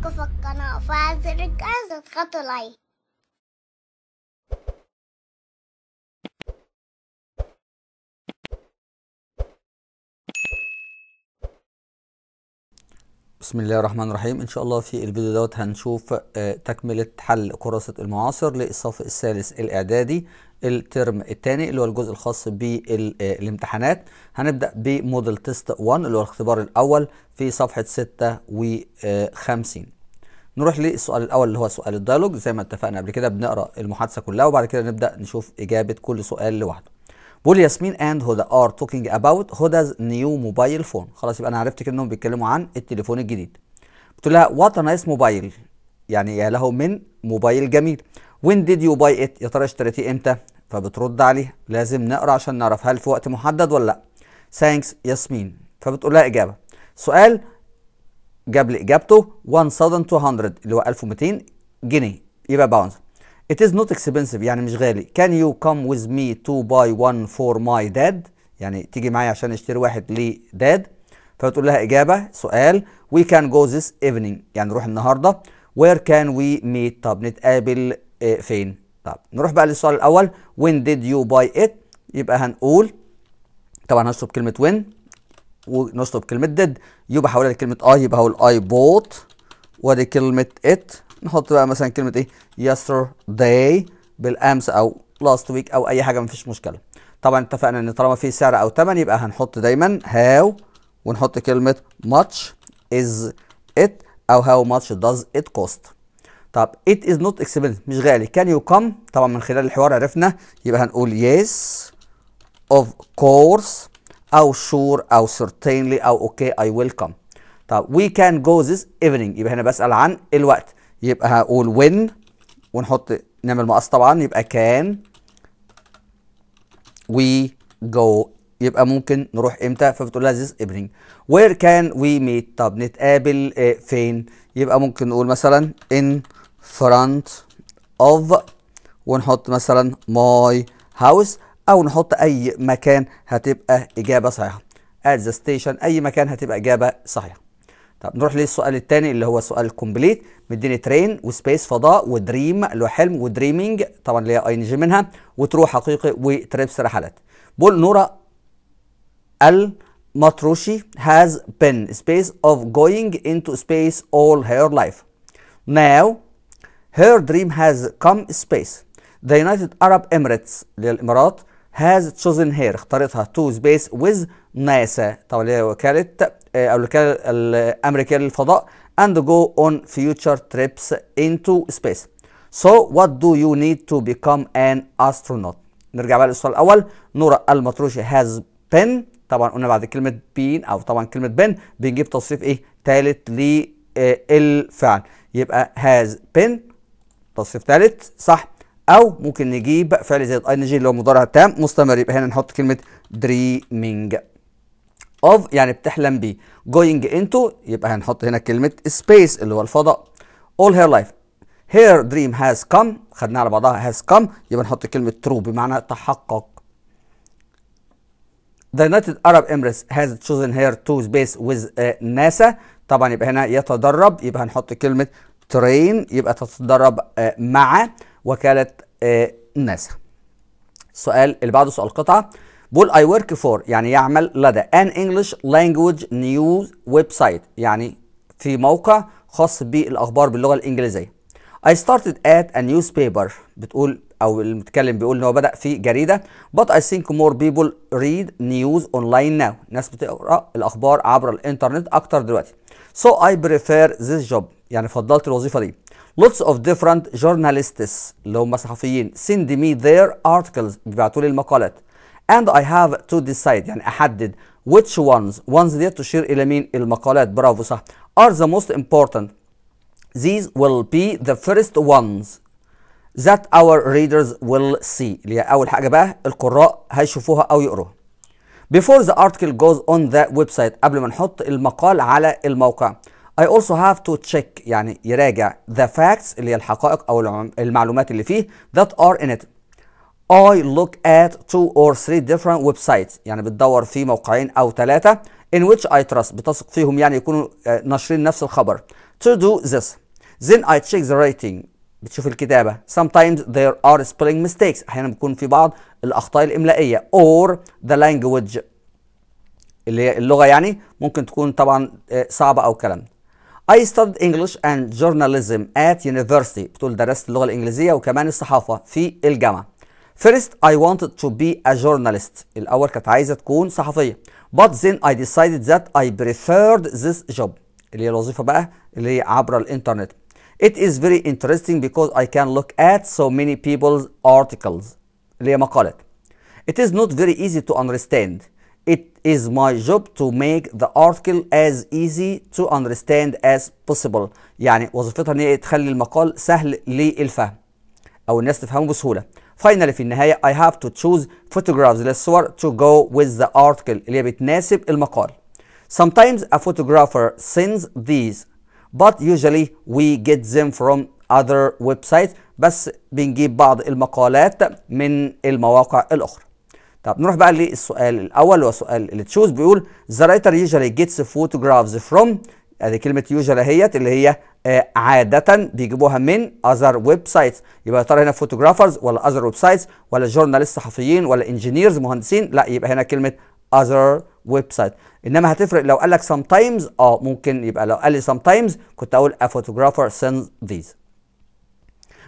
فك فكنا وفعل زر الجرس وتضغطوا لايك بسم الله الرحمن الرحيم ان شاء الله في الفيديو دوت هنشوف آه، تكمله حل كراسه المعاصر للصف الثالث الاعدادي الترم الثاني اللي هو الجزء الخاص بالامتحانات هنبدا بموديل تيست 1 اللي هو الاختبار الاول في صفحه 56 نروح للسؤال الاول اللي هو سؤال الديالوج زي ما اتفقنا قبل كده بنقرا المحادثه كلها وبعد كده نبدا نشوف اجابه كل سؤال لوحده بقول ياسمين اند هدى ار توكينج اباوت هداز نيو موبايل فون خلاص يبقى انا عرفت كده انهم بيتكلموا عن التليفون الجديد قلت لها وات نايس موبايل يعني يا له من موبايل جميل وين ديد يو باي ات يا ترى اشتريتيه امتى فبترد عليه لازم نقرا عشان نعرف هل في وقت محدد ولا لا ثانكس ياسمين فبتقول لها اجابه سؤال جاب لي اجابته 1200 اللي هو 1200 جنيه يبقى باونز It is not expensive يعني مش غالي. Can you come with me to buy one for my dad؟ يعني تيجي معايا عشان اشتري واحد لداد. فتقول لها إجابة سؤال We can go this evening يعني نروح النهاردة. Where can we meet؟ طب نتقابل آه، فين؟ طب نروح بقى للسؤال الأول When did you buy it؟ يبقى هنقول طبعا هنشطب كلمة when ونشطب كلمة did يبقى هحولها لكلمة I يبقى هقول I bought وادي كلمة it نحط بقى مثلا كلمه ايه yesterday بالامس او لاست ويك او اي حاجه مفيش مشكله طبعا اتفقنا ان طالما في سعر او ثمن يبقى هنحط دايما هاو ونحط كلمه ماتش از ات او هاو ماتش داز ات كوست طب ات از نوت expensive مش غالي can you come طبعا من خلال الحوار عرفنا يبقى هنقول yes of course او sure او certainly او okay I will come طب we can go this evening يبقى هنا بسأل عن الوقت يبقى هقول وين ونحط نعمل مقص طبعا يبقى كان وي جو يبقى ممكن نروح امتى فبتقول لها this evening where can we meet طب نتقابل آه، فين يبقى ممكن نقول مثلا in front of ونحط مثلا my house او نحط اي مكان هتبقى اجابه صحيحه at the station اي مكان هتبقى اجابه صحيحه طب نروح للسؤال الثاني اللي هو سؤال كومبليت مديني ترين وسبيس فضاء ودريم اللي هو حلم ودريمينج طبعا اللي هي اي ان جي منها وترو حقيقي وتريبس رحلات بول نورا الماتروشي هاز been سبيس اوف جوينج انتو سبيس اول هير لايف ناو هير دريم هاز كم سبيس ذا يونايتد ارب اميريتس للإمارات هاز تشوزن هير اختارتها تو سبيس ويز ناسا طبعا اللي هي وكالة آه، او الامريكيه للفضاء and go on future trips into space. So what do you need to become an astronaut? نرجع بقى للسؤال الاول نورا المطروشي has been طبعا قلنا بعد كلمه بين او طبعا كلمه بن بنجيب تصريف ايه ثالث للفعل آه، يبقى has been تصريف ثالث صح او ممكن نجيب فعل زائد اي جي اللي هو مضارع تام مستمر يبقى هنا نحط كلمه dreaming of يعني بتحلم بيه جوينج انتو يبقى هنحط هنا كلمه سبيس اللي هو الفضاء all her life her dream has come خدناها على بعضها has come يبقى نحط كلمه true بمعنى تحقق The United Arab Emirates has chosen her to space with uh, NASA طبعا يبقى هنا يتدرب يبقى هنحط كلمة train يبقى تتدرب uh, مع وكالة uh, ناسا السؤال اللي بعده سؤال قطعة بول اي ورك فور يعني يعمل لدى ان انجلش لانجوج نيوز ويب سايت يعني في موقع خاص بالاخبار باللغه الانجليزيه اي ستارتد ات ا نيوز بيبر بتقول او المتكلم بيقول ان هو بدا في جريده اي ثينك مور more ريد نيوز اون لاين ناو ناس بتقرا الاخبار عبر الانترنت اكتر دلوقتي سو اي بريفير ذس جوب يعني فضلت الوظيفه دي lots of different journalists اللي هم صحفيين send me their articles بيبعتوا لي المقالات and I have to decide يعني أحدد which ones ones دي تشير إلى مين المقالات برافو صح are the most important these will be the first ones that our readers will see اللي هي أول حاجة بقى القراء هيشوفوها أو يقروها before the article goes on the website قبل ما نحط المقال على الموقع I also have to check يعني يراجع the facts اللي هي الحقائق أو المعلومات اللي فيه that are in it I look at two or three different websites يعني بتدور في موقعين أو ثلاثة in which I trust بتثق فيهم يعني يكونوا آه، ناشرين نفس الخبر to do this then I check the rating بتشوف الكتابة sometimes there are spelling mistakes أحيانا بيكون في بعض الأخطاء الإملائية or the language اللي هي اللغة يعني ممكن تكون طبعا آه، صعبة أو كلام I studied English and journalism at university بتقول درست اللغة الإنجليزية وكمان الصحافة في الجامعة First I wanted to be a journalist الأول كانت عايزة تكون صحفية but then I decided that I preferred this job اللي هي الوظيفة بقى اللي هي عبر الإنترنت It is very interesting because I can look at so many people's articles اللي هي مقالات It is not very easy to understand It is my job to make the article as easy to understand as possible يعني وظيفتها ان هي تخلي المقال سهل للفهم او الناس تفهمه بسهوله فاينالي في النهايه I have to choose photographs للصور to go with the article اللي بتناسب المقال. Sometimes a photographer sends these but usually we get them from other websites بس بنجيب بعض المقالات من المواقع الاخرى. طب نروح بقى للسؤال الاول وسؤال اللي تشوز بيقول the writer usually gets photographs from ادي كلمه usually اهيت اللي هي آه، عاده بيجيبوها من اذر ويب سايتس يبقى يا ترى هنا فوتوجرافرز ولا اذر ويب سايتس ولا جورناليست صحفيين ولا انجينيرز مهندسين لا يبقى هنا كلمه اذر ويب سايت انما هتفرق لو قال لك sometimes اه ممكن يبقى لو قال لي sometimes كنت اقول a photographer sends these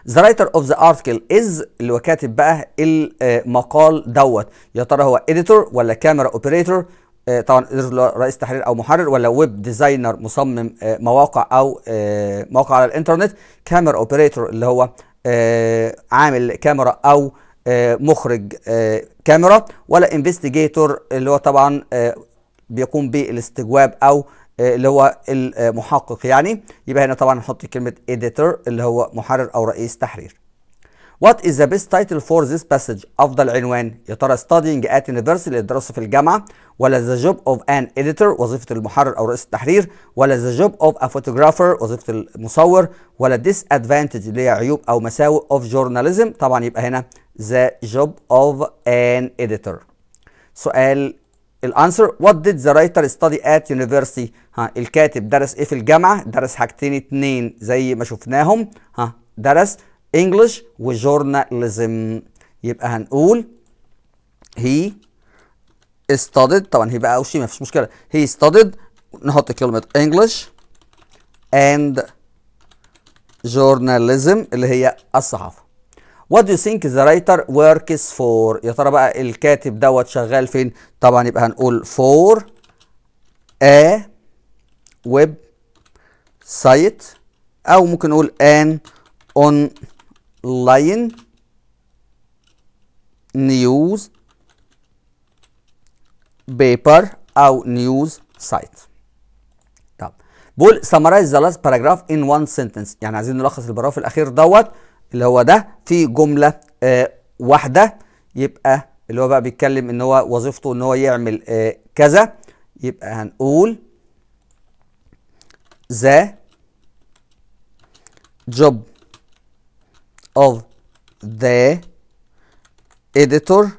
The writer of the article is اللي هو كاتب بقى المقال دوت يا ترى هو editor ولا camera operator آه، طبعا رئيس تحرير او محرر ولا ويب ديزاينر مصمم آه، مواقع او آه، مواقع على الانترنت كاميرا اوبريتور اللي هو عامل كاميرا او مخرج كاميرا ولا انفستيجيتور اللي هو طبعا بيقوم بالاستجواب او اللي هو المحقق يعني يبقى هنا طبعا نحط كلمه اديتور اللي هو محرر او رئيس تحرير What is the best title for this passage? افضل عنوان يا ترى studying at university الدراسه في الجامعه ولا the job of an editor وظيفه المحرر او رئيس التحرير ولا the job of a photographer وظيفه المصور ولا disadvantage اللي هي عيوب او مساوئ of journalism طبعا يبقى هنا the job of an editor سؤال الانسر وات ديد ذا رايتر ستادي ات university؟ ها الكاتب درس ايه في الجامعه درس حاجتين اتنين زي ما شفناهم ها درس انجلش وجورناليزم يبقى هنقول هي studied طبعا هي بقى او ما فيش مشكله هي studied نحط كلمه انجلش اند journalism اللي هي الصحافه What do you think the writer works for؟ يا ترى بقى الكاتب دوت شغال فين؟ طبعا يبقى هنقول for a web site أو ممكن نقول an on لاين نيوز بيبر او نيوز سايت طب بول سمرايز ذا لاست باراجراف ان وان سنتنس يعني عايزين نلخص الباراجراف الاخير دوت اللي هو ده في جمله آه واحده يبقى اللي هو بقى بيتكلم ان هو وظيفته ان هو يعمل آه كذا يبقى هنقول ذا job of the editor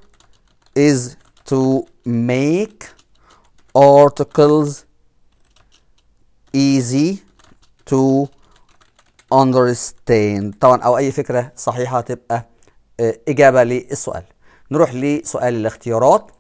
is to make articles easy to understand طبعا او اي فكره صحيحه تبقى آه، اجابه للسؤال نروح لسؤال الاختيارات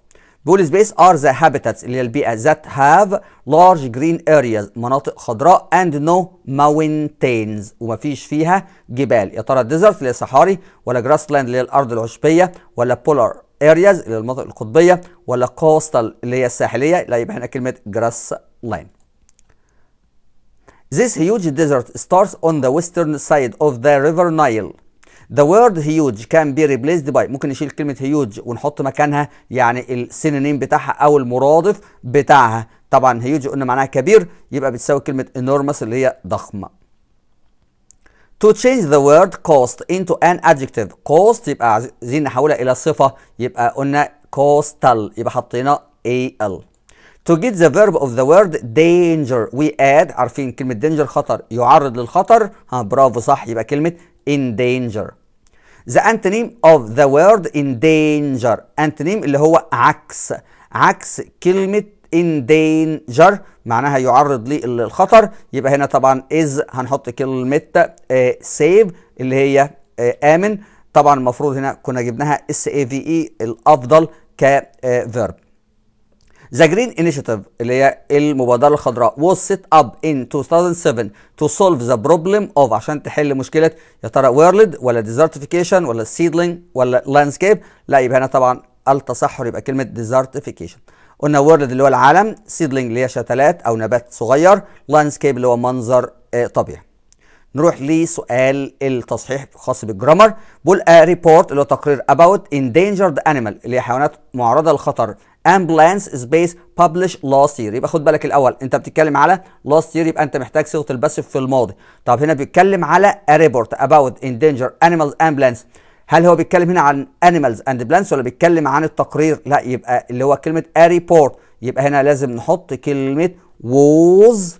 بيقول سبيس ار ذا هابيتاتس اللي هي البيئه ذات هاف لارج جرين ارياز مناطق خضراء اند نو ماونتينز ومفيش فيها جبال يا ترى ديزرت اللي هي صحاري ولا جراس لاند اللي هي الارض العشبيه ولا بولار ارياز اللي هي المناطق القطبيه ولا كوستال اللي هي الساحليه لا يبقى هنا كلمه جراس لاند This huge desert starts on the western side of the river Nile The word huge can be replaced by ممكن نشيل كلمه هيوج ونحط مكانها يعني السينونيم بتاعها او المرادف بتاعها طبعا هيوج قلنا معناها كبير يبقى بتساوي كلمه انورمس اللي هي ضخمه to change the word cost into an adjective cost يبقى عايزين نحولها الى صفه يبقى قلنا costal يبقى حطينا al to get the verb of the word danger we add عارفين كلمه danger خطر يعرض للخطر ها برافو صح يبقى كلمه in danger The antonym of the word in danger antonym اللي هو عكس عكس كلمة in danger معناها يعرض للخطر يبقى هنا طبعا is هنحط كلمة آه save اللي هي uh, آمن طبعا المفروض هنا كنا جبناها اس اي في اي الأفضل كفيرب ذا جرين انيشيتيف اللي هي المبادره الخضراء was set up in 2007 to solve the problem of عشان تحل مشكله يا ترى ويرلد ولا desertification ولا سيدلينج ولا لاندسكيب لا يبقى هنا طبعا التصحر يبقى كلمه desertification قلنا وورلد اللي هو العالم سيدلينج اللي هي شتلات او نبات صغير لاندسكيب اللي هو منظر آه، طبيعي نروح لسؤال التصحيح خاص بالجرامر بول ريبورت اللي هو تقرير about endangered animal اللي هي حيوانات معرضه للخطر امبلانس سبيس ببلش لاست يير يبقى خد بالك الاول انت بتتكلم على لاست يير يبقى انت محتاج صيغه البث في الماضي طب هنا بيتكلم على ريبورت اباوت اندينجر انيمالز امبلانس هل هو بيتكلم هنا عن انيمالز اند بلانس ولا بيتكلم عن التقرير لا يبقى اللي هو كلمه ريبورت يبقى هنا لازم نحط كلمه ووز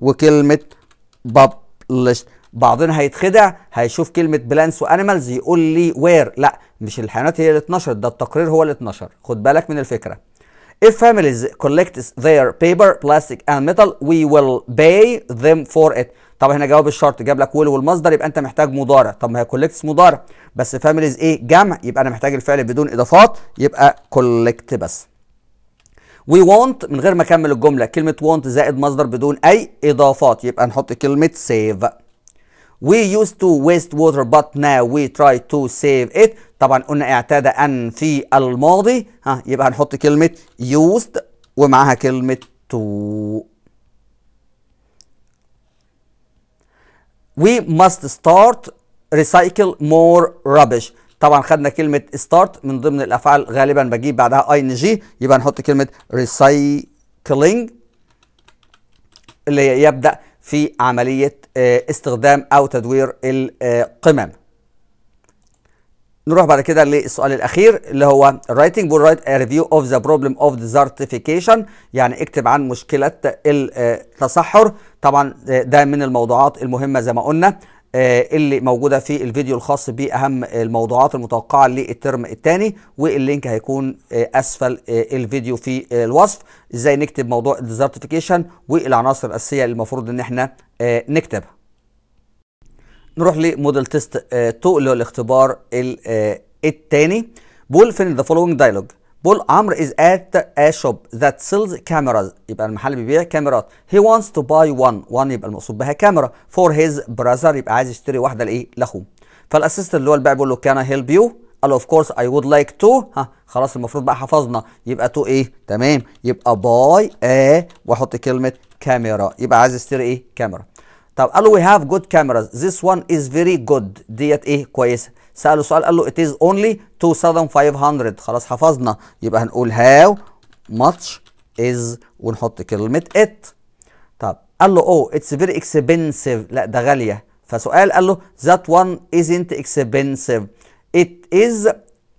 وكلمه published بعضنا هيتخدع هيشوف كلمه بلانس وانيمالز يقول لي وير لا مش الحيوانات هي اللي اتنشرت ده التقرير هو اللي اتنشر خد بالك من الفكره If families collect their paper, plastic and metal, we will pay them for it. طب هنا جواب الشرط جاب لك will والمصدر يبقى انت محتاج مضارع، طب ما هي collects مضارع، بس families ايه؟ جمع، يبقى انا محتاج الفعل بدون اضافات، يبقى collect بس. we want من غير ما اكمل الجمله، كلمه want زائد مصدر بدون اي اضافات، يبقى نحط كلمه save. we used to waste water but now we try to save it طبعا قلنا اعتاد ان في الماضي ها يبقى هنحط كلمه used ومعاها كلمه to we must start recycle more rubbish طبعا خدنا كلمه start من ضمن الافعال غالبا بجيب بعدها ing يبقى نحط كلمه recycling اللي هي يبدا في عمليه آه، استخدام او تدوير القمم نروح بعد كده للسؤال الاخير اللي هو writing will write a review of the problem of desertification يعني اكتب عن مشكله التصحر آه، طبعا آه، ده من الموضوعات المهمه زي ما قلنا آه، اللي موجوده في الفيديو الخاص باهم الموضوعات المتوقعه للترم الثاني واللينك هيكون آه، اسفل آه، الفيديو في الوصف ازاي نكتب موضوع الديزرتيفيكيشن والعناصر الاساسيه اللي المفروض ان احنا نكتبها نروح لموديل تيست 2 اللي هو الاختبار الثاني بول فين ذا فولوينج دايلوج بول عمرو از ات ا شوب ذات سيلز cameras يبقى المحل بيبيع كاميرات هي wants تو باي وان وان يبقى المقصود بها كاميرا فور هيز براذر يبقى عايز يشتري واحده لايه لاخوه فالاسيستنت اللي هو البائع بيقول له كان هيلب يو you قال اوف كورس اي وود لايك تو ها خلاص المفروض بقى حفظنا يبقى تو ايه تمام يبقى باي ا واحط كلمه كاميرا يبقى عايز يشتري ايه كاميرا طب قال له وي هاف جود كاميراز ذس وان از فيري جود ديت ايه كويسه ساله سؤال قال له it is only 2500 خلاص حفظنا يبقى هنقول how much is ونحط كلمه it طب قال له oh it's very expensive لا ده غاليه فسؤال قال له that one isn't expensive it is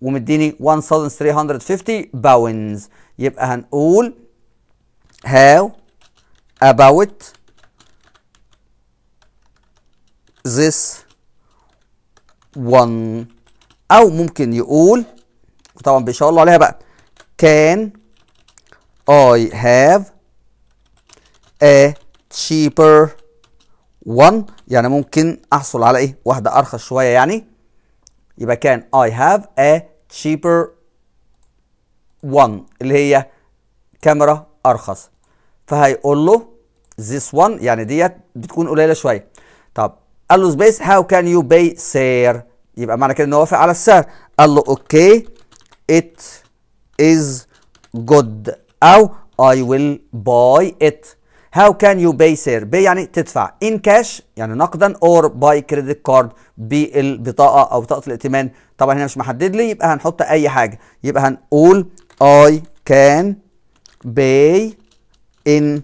ومديني 1350 باونز يبقى هنقول how about this 1 او ممكن يقول طبعا بيشاور الله عليها بقى can I have a cheaper one يعني ممكن احصل على ايه واحده ارخص شويه يعني يبقى كان I have a cheaper one اللي هي كاميرا ارخص فهيقول له this one يعني ديت بتكون قليله شويه طب قال له سبيس هاو كان يو باي سير يبقى معنى كده ان هو وافق على السعر قال له اوكي ات از جود او اي ويل باي ات هاو كان يو باي سير باي يعني تدفع ان كاش يعني نقدا اور باي كريدت كارد بالبطاقه او بطاقه الائتمان طبعا هنا مش محدد لي يبقى هنحط اي حاجه يبقى هنقول اي كان باي ان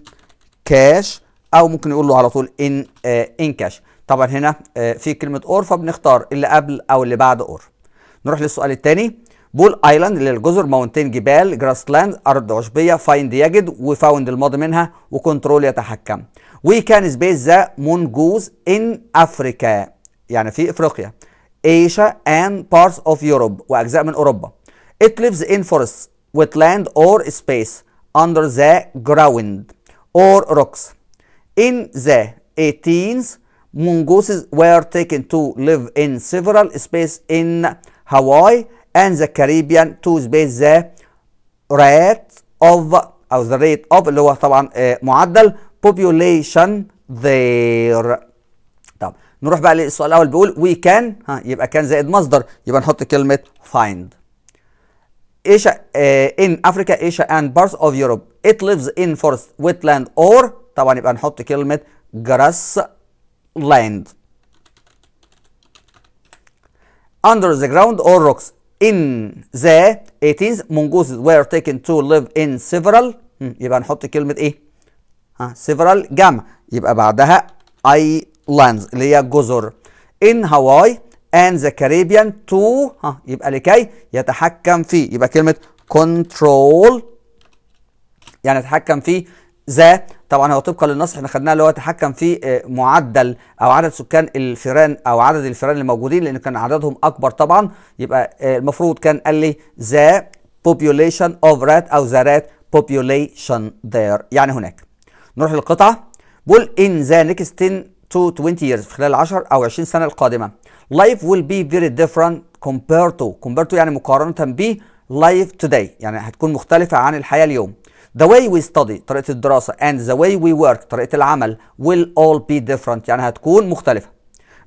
كاش او ممكن نقول له على طول ان ان كاش طبعا هنا آه، في كلمه اور فبنختار اللي قبل او اللي بعد اور نروح للسؤال الثاني بول ايلاند اللي الجزر ماونتين جبال جراس لاند ارض عشبيه فايند يجد وفاوند الماضي منها وكنترول يتحكم وي كان سبيس ذا مونجوز ان افريكا يعني في افريقيا ايشا اند بارتس اوف يوروب واجزاء من اوروبا ليفز ان فورست ويت لاند اور سبيس اندر ذا جراوند اور روكس ان ذا 18 mongooses were taken to live in several spaces in Hawaii and the Caribbean to space the rate of أو the rate of اللي هو معدل population there طب نروح بقى للسؤال الأول بيقول we can ها يبقى كان زائد مصدر يبقى نحط كلمة find Asia uh, in Africa, Asia and parts of Europe it lives in forest wetland or طبعا يبقى نحط كلمة grass land under the ground or rocks. In the 80s, mongooses were taken to live in several hmm, يبقى نحط كلمة إيه؟ ها several جمع يبقى بعدها islands اللي هي جزر. In Hawaii and the Caribbean to ها يبقى لكي يتحكم في يبقى كلمة control يعني يتحكم ذا طبعا هو طبقا للنص احنا خدناه اللي هو تحكم في آه، معدل او عدد سكان الفيران او عدد الفيران الموجودين لان كان عددهم اكبر طبعا يبقى آه، المفروض كان قال لي ذا population of rat او ذا rat population there يعني هناك نروح للقطعه بول ان ذا next 10 to 20 years في خلال 10 او 20 سنه القادمه life will be very different compared to compared to يعني مقارنه ب life today يعني هتكون مختلفه عن الحياه اليوم The way we study طريقة الدراسة and the way we work طريقة العمل will all be different يعني هتكون مختلفة.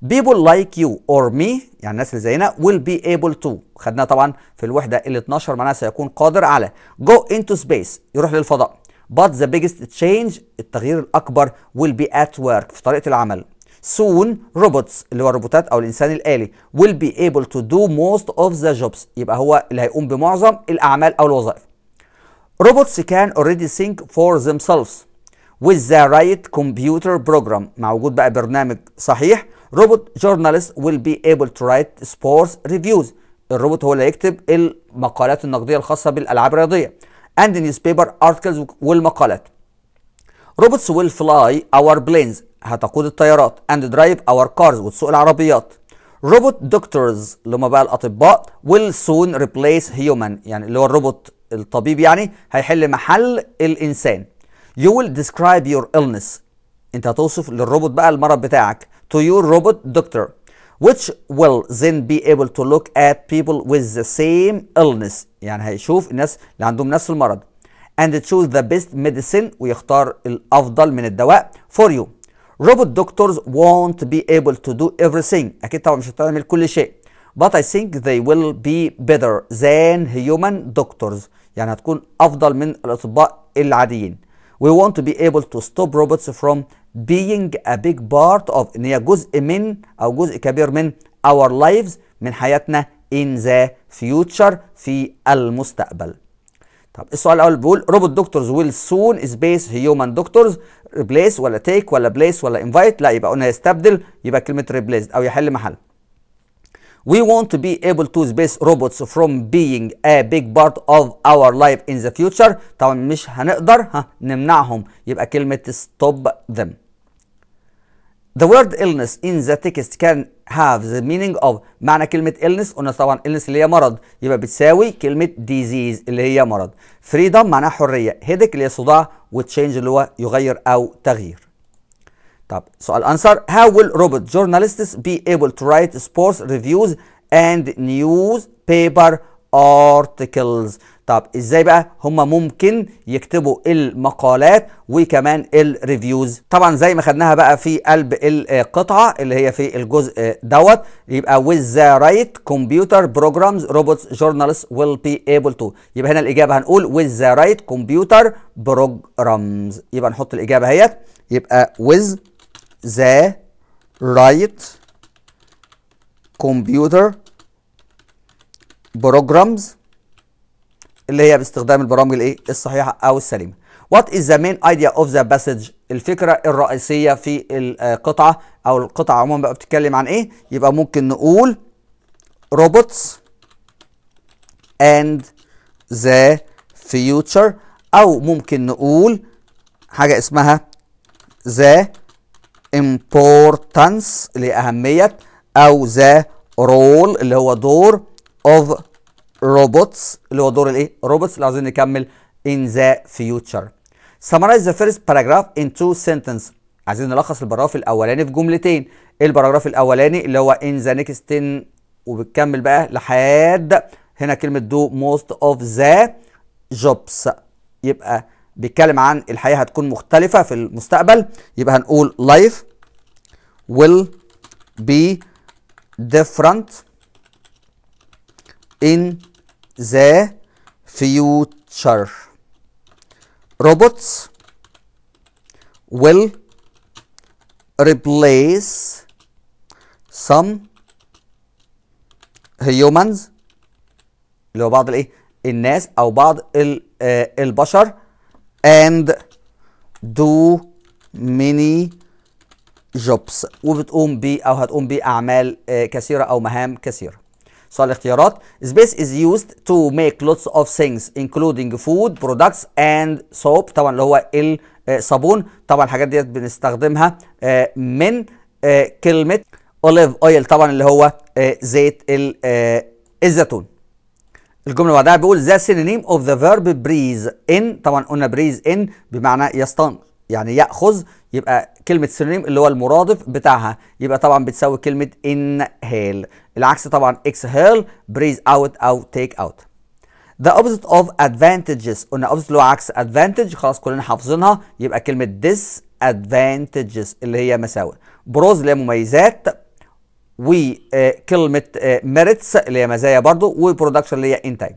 People like you or me يعني الناس اللي زينا will be able to خدناها طبعا في الوحدة ال 12 معناها سيكون قادر على go into space يروح للفضاء but the biggest change التغيير الأكبر will be at work في طريقة العمل soon robots اللي هو الروبوتات او الانسان الالي will be able to do most of the jobs يبقى هو اللي هيقوم بمعظم الاعمال او الوظائف robots can already think for themselves with the right computer program مع وجود بقى برنامج صحيح robot journalists will be able to write sports reviews الروبوت هو اللي هيكتب المقالات النقديه الخاصه بالالعاب الرياضيه and newspaper articles والمقالات robots will fly our planes هتقود الطيارات and drive our cars وتسوق العربيات روبوت دكتورز اللي هم بقى الاطباء will soon replace human يعني اللي هو الروبوت الطبيب يعني هيحل محل الانسان you will describe your illness انت هتوصف للروبوت بقى المرض بتاعك to your robot doctor which will then be able to look at people with the same illness يعني هيشوف الناس اللي عندهم نفس المرض and choose the best medicine ويختار الافضل من الدواء for you robot doctors won't be able to do everything اكيد طبعا مش هتعمل كل شيء but I think they will be better than human doctors يعني هتكون افضل من الاطباء العاديين we want to be able to stop robots from being a big part of ان هي جزء من او جزء كبير من our lives من حياتنا in the future في المستقبل طب السؤال الاول بيقول روبوت دكتورز ويل سون سبيس هيومن دكتورز ريبليس ولا تيك ولا بليس ولا انفايت لا يبقى قلنا يستبدل يبقى كلمه ريبليس او يحل محل We want to be able to space robots from being a big part of our life in the future طبعا مش هنقدر ها نمنعهم يبقى كلمة stop them The word illness in the text can have the meaning of معنى كلمة illness قلنا طبعا illness اللي هي مرض يبقى بتساوي كلمة disease اللي هي مرض freedom معناها حرية headache اللي هي صداع وتشينج اللي هو يغير أو تغيير طب سؤال انسر how will robot journalists be able to write sports reviews and newspaper articles طب ازاي بقى هم ممكن يكتبوا المقالات وكمان الريفيوز طبعا زي ما خدناها بقى في قلب القطعه اللي هي في الجزء دوت يبقى with the right computer programs robots journalists will be able to يبقى هنا الاجابه هنقول with the right computer programs يبقى نحط الاجابه اهيت يبقى with the right computer programs اللي هي باستخدام البرامج الايه الصحيحه او السليمه What is the main idea of the passage الفكره الرئيسيه في القطعه او القطعه عموما بقى بتتكلم عن ايه يبقى ممكن نقول robots and the future او ممكن نقول حاجه اسمها the importance اللي أهمية أو ذا رول اللي هو دور of robots اللي هو دور الايه؟ robots اللي عاوزين نكمل in the future. Summarize the first paragraph in two sentences. عايزين نلخص البراغراف الاولاني في جملتين. البراغراف الاولاني اللي هو in the next 10 وبتكمل بقى لحد هنا كلمه do most of the jobs يبقى بيتكلم عن الحياه هتكون مختلفه في المستقبل يبقى هنقول life will be different in the future. Robots will replace some humans اللي هو بعض الايه الناس او بعض آه، البشر and do many jobs وبتقوم ب او هتقوم باعمال آه، كثيره او مهام كثيره سؤال الاختيارات space is used to make lots of things including food products and soap طبعا اللي هو الصابون آه، طبعا الحاجات ديت بنستخدمها آه، من كلمه اوليف اويل طبعا اللي هو زيت الزيتون الجمله اللي بعدها بيقول ذا سينونيم اوف ذا فيرب بريز ان طبعا قلنا بريز ان بمعنى يستنقر يعني ياخذ يبقى كلمه سينونيم اللي هو المرادف بتاعها يبقى طبعا بتساوي كلمه ان هيل العكس طبعا اكس هيل بريز اوت او تيك اوت the opposite of advantages قلنا opposite اللي هو عكس advantage خلاص كلنا حافظينها يبقى كلمه disadvantages اللي هي مساوئ بروز اللي هي مميزات وكلمه آه، ميريتس اللي هي مزايا برضو وبرودكشن اللي هي انتاج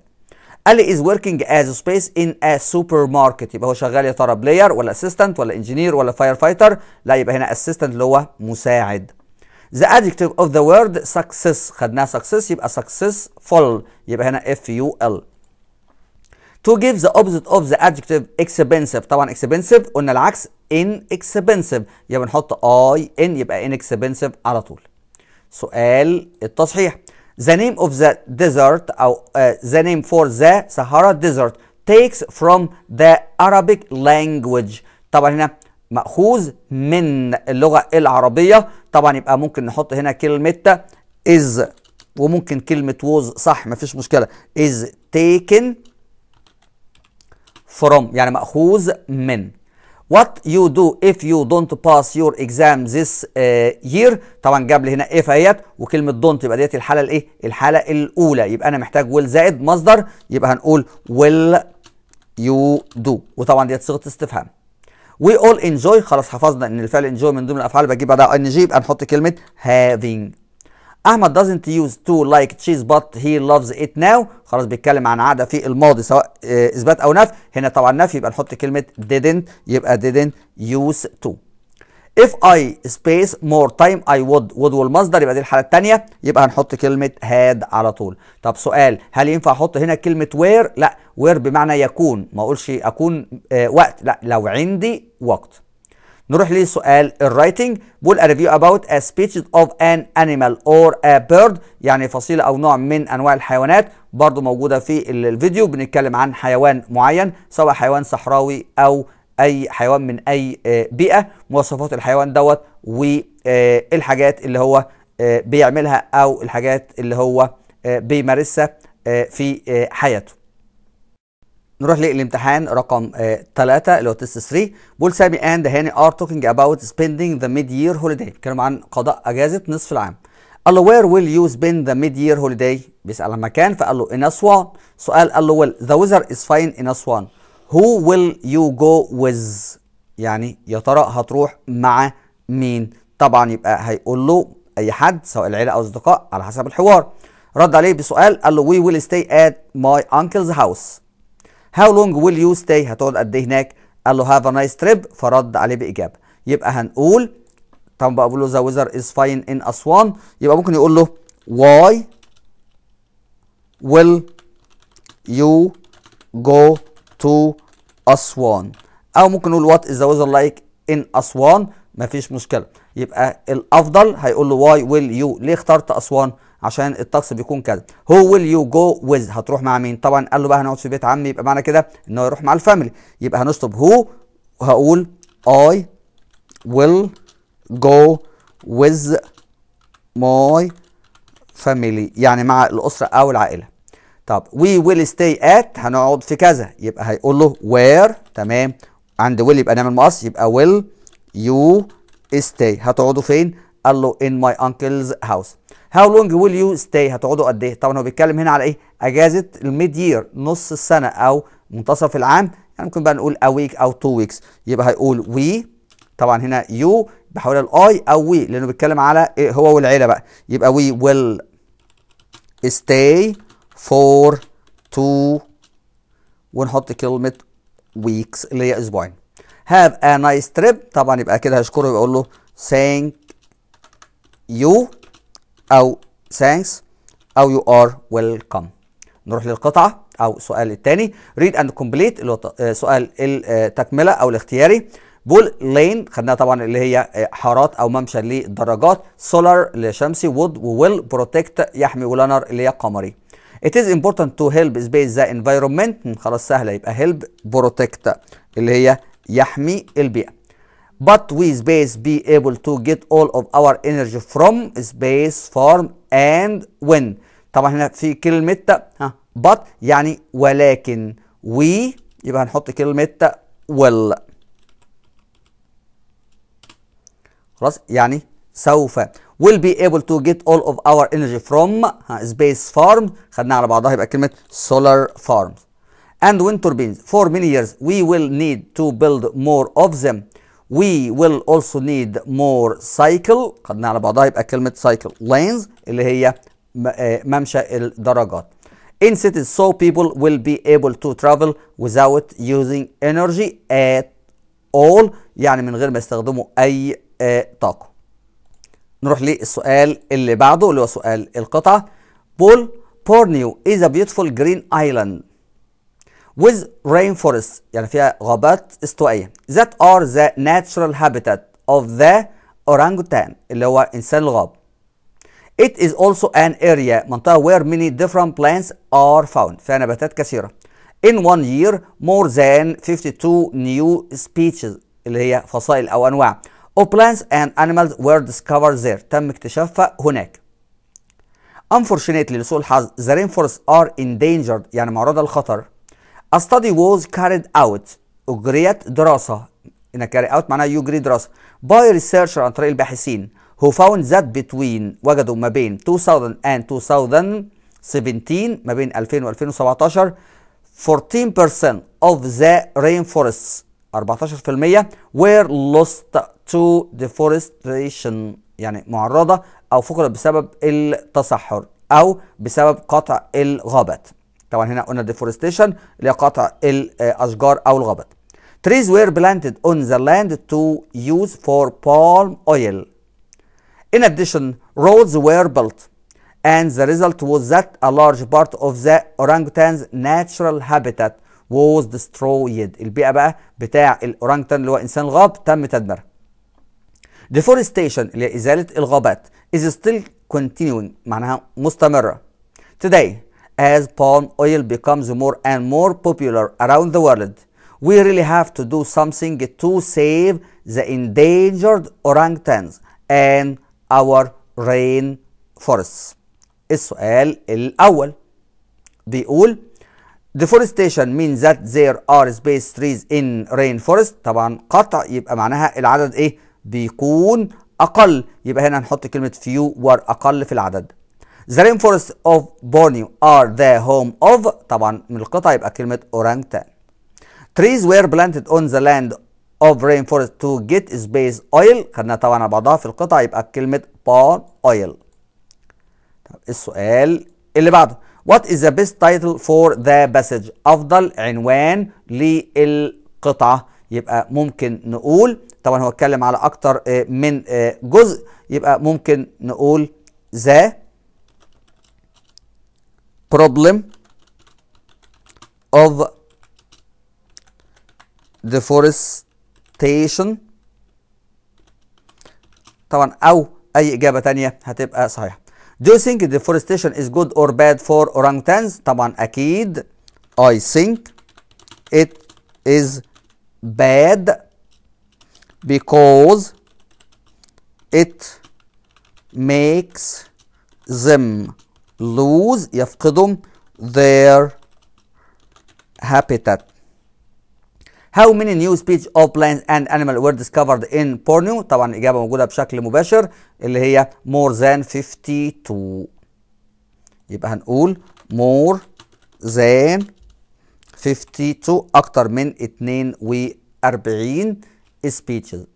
قال لي از وركينج از سبيس ان ا سوبر ماركت يبقى هو شغال يا ترى بلاير ولا اسيستنت ولا انجينير ولا فاير فايتر لا يبقى هنا اسيستنت اللي هو مساعد the adjective of the word success خدناها success يبقى successful يبقى هنا f u l to give the opposite of the adjective expensive طبعا expensive قلنا العكس inexpensive يبقى نحط i n يبقى inexpensive على طول سؤال التصحيح The name of the desert أو uh, the name for the Sahara desert takes from the Arabic language طبعا هنا مأخوذ من اللغة العربية طبعا يبقى ممكن نحط هنا كلمة is وممكن كلمة was صح مفيش مشكلة is taken from يعني مأخوذ من what you do if you don't pass your exam this يير uh, year طبعا جاب لي هنا if اهيت وكلمه don't يبقى ديت الحاله الايه الحاله الاولى يبقى انا محتاج will زائد مصدر يبقى هنقول will you do وطبعا ديت صيغه استفهام we all enjoy خلاص حفظنا ان الفعل enjoy من ضمن الافعال بجيب بعدها ان جي يبقى نحط كلمه having احمد doesn't use to like cheese but he loves it now خلاص بيتكلم عن عاده في الماضي سواء آه، اثبات او نفي هنا طبعا نفي يبقى نحط كلمه didn't يبقى didn't use to if I space more time I would would والمصدر يبقى دي الحاله الثانيه يبقى هنحط كلمه had على طول طب سؤال هل ينفع احط هنا كلمه where لا where بمعنى يكون ما اقولش اكون آه وقت لا لو عندي وقت نروح لسؤال الرايتنج بقول a review about a species of an animal or a bird يعني فصيلة أو نوع من أنواع الحيوانات برضو موجودة في الفيديو بنتكلم عن حيوان معين سواء حيوان صحراوي أو أي حيوان من أي آه، بيئة مواصفات الحيوان دوت والحاجات آه، اللي هو آه، بيعملها أو الحاجات اللي هو بيمارسها في حياته نروح للامتحان رقم 3 آه، اللي هو تيست 3 بول سامي اند هاني ار توكينج اباوت سبيندينج ذا ميد يير هوليداي بيتكلموا عن قضاء اجازه نصف العام قال له وير ويل يو سبيند ذا ميد يير هوليداي بيسال عن مكان فقال له ان اسوان سؤال قال له ويل ذا ويزر از فاين ان اسوان هو ويل يو جو ويز يعني يا ترى هتروح مع مين طبعا يبقى هيقول له اي حد سواء العيله او الاصدقاء على حسب الحوار رد عليه بسؤال قال له وي ويل ستي ات ماي انكلز هاوس هاو لونج ويل يو ستاي هتقعد قد ايه هناك قال له هاف ا نايس تريب فرد عليه باجابه يبقى هنقول بقى بقول له ذا ويزر از فاين ان اسوان يبقى ممكن يقول له واي will you go to أسوان أو ممكن نقول وات is the ويزر like in أسوان مفيش مشكلة يبقى الأفضل هيقول له why will you ليه اخترت أسوان عشان الطقس بيكون كذا هو ويل يو جو ويز هتروح مع مين طبعا قال له بقى هنقعد في بيت عمي يبقى معنى كده ان هو يروح مع الفاميلي يبقى هنشطب هو وهقول اي ويل جو ويز ماي فاميلي يعني مع الاسره او العائله طب وي ويل ستاي ات هنقعد في كذا يبقى هيقول له وير تمام عند ويل يبقى نعمل مقص يبقى ويل يو ستاي هتقعدوا فين قال له ان ماي انكلز هاوس هاو لونج ويل يو ستاي هتقعدوا قد ايه طبعا هو بيتكلم هنا على ايه اجازه الميد يير نص السنه او منتصف العام يعني ممكن بقى نقول ا ويك او تو ويكس يبقى هيقول وي طبعا هنا يو بحول الاي او وي لانه بيتكلم على إيه هو والعيله بقى يبقى وي ويل stay for two ونحط كلمه weeks اللي هي اسبوعين have a nice trip طبعا يبقى كده هشكره يبقى اقول له thank you او thanks او you are welcome نروح للقطعه او السؤال الثاني read and complete اللي هو آه، سؤال التكمله او الاختياري بول لين خدناها طبعا اللي هي آه، حارات او ممشى للدراجات سولار لشمسي وود وويل بروتكت يحمي ولانر اللي هي قمري It is important to help space the environment خلاص سهله يبقى help protect اللي هي يحمي البيئه but we space be able to get all of our energy from space form and when طبعا هنا في كلمة ها but يعني ولكن we يبقى هنحط كلمة will خلاص يعني سوف will be able to get all of our energy from ها, space farm خدناها على بعضها يبقى كلمة solar farms and wind turbines for many years we will need to build more of them we will also need more cycle خدناها على بعضها يبقى كلمة cycle lanes اللي هي ممشى الدرجات in cities so people will be able to travel without using energy at all يعني من غير ما يستخدموا أي طاقة نروح للسؤال اللي بعده اللي هو سؤال القطعة بول بورنيو is a beautiful green island with rainforests يعني فيها غابات استوائية that are the natural habitat of the orangutan اللي هو إنسان الغاب It is also an area منطقة where many different plants are found فيها نباتات كثيرة In one year more than 52 new species اللي هي فصائل أو أنواع of plants and animals were discovered there تم اكتشافها هناك Unfortunately لسوء الحظ the rainforests are endangered يعني معرضة للخطر A study was carried out أجريت دراسة إن carry out معناها يجري دراسة by researcher عن طريق الباحثين who found that between وجدوا ما بين 2000 and 2017 ما بين 2000 و 2017 14% of the rainforests 14% were lost to deforestation يعني معرضة أو فقدت بسبب التصحر أو بسبب قطع الغابات طبعا هنا قلنا ديفورستيشن اللي قطع الاشجار او الغابات trees were planted on the land to use for palm oil in addition roads were built and the result was that a large part of the orangutan's natural habitat was destroyed البيئه بقى بتاع الاورانجتان اللي هو انسان الغاب تم تدميرها deforestation اللي هي ازاله الغابات is still continuing معناها مستمره today as palm oil becomes more and more popular around the world, we really have to do something to save the endangered orangutans and our rain forests. السؤال الأول بيقول deforestation means that there are space trees in rainforest طبعا قطع يبقى معناها العدد ايه بيكون اقل يبقى هنا نحط كلمة few أقل في العدد The rainforests of Borneo are the home of طبعا من القطع يبقى كلمة orangutan. Trees were planted on the land of rainforest to get space oil خدنا طبعا على بعضها في القطع يبقى كلمة palm oil. طب السؤال اللي بعده What is the best title for the passage؟ أفضل عنوان للقطعة يبقى ممكن نقول طبعا هو اتكلم على أكتر من جزء يبقى ممكن نقول the problem of deforestation طبعا او اي اجابه ثانيه هتبقى صحيحه Do you think deforestation is good or bad for orangutans? طبعا اكيد I think it is bad because it makes them lose يفقدهم their habitat How many new speech of plants and animals were discovered in Borneo? طبعا الإجابة موجودة بشكل مباشر اللي هي more than 52 يبقى هنقول more than 52 أكتر من 42 speeches